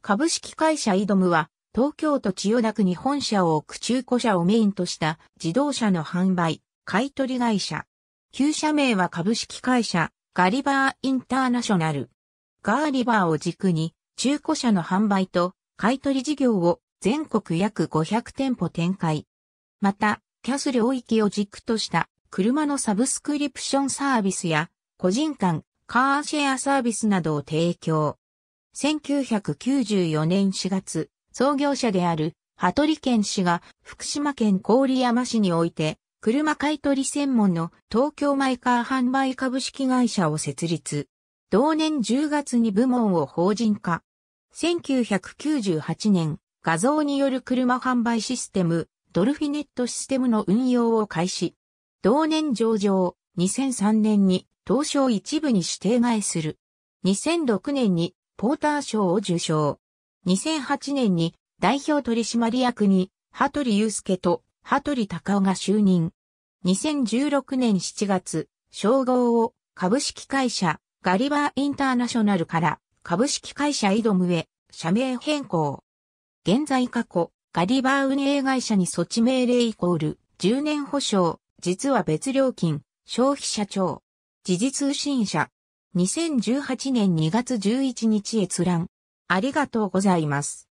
株式会社イドムは、東京都千代田区に本社を置く中古車をメインとした自動車の販売、買取会社。旧社名は株式会社ガリバーインターナショナル。ガーリバーを軸に中古車の販売と買取事業を全国約500店舗展開。また、キャス領域を軸とした車のサブスクリプションサービスや個人間、カーシェアサービスなどを提供。1994年4月、創業者である、羽鳥健氏が福島県郡山市において、車買取専門の東京マイカー販売株式会社を設立。同年10月に部門を法人化。1998年、画像による車販売システム、ドルフィネットシステムの運用を開始。同年上場、2003年に東証一部に指定外する。2006年にポーター賞を受賞。2008年に代表取締役に、羽鳥祐介と羽鳥隆夫が就任。2016年7月、称号を株式会社ガリバーインターナショナルから株式会社イドムへ社名変更。現在過去、ガリバー運営会社に措置命令イコール10年保証、実は別料金、消費者庁、時事通信社、2018年2月11日閲覧。ありがとうございます。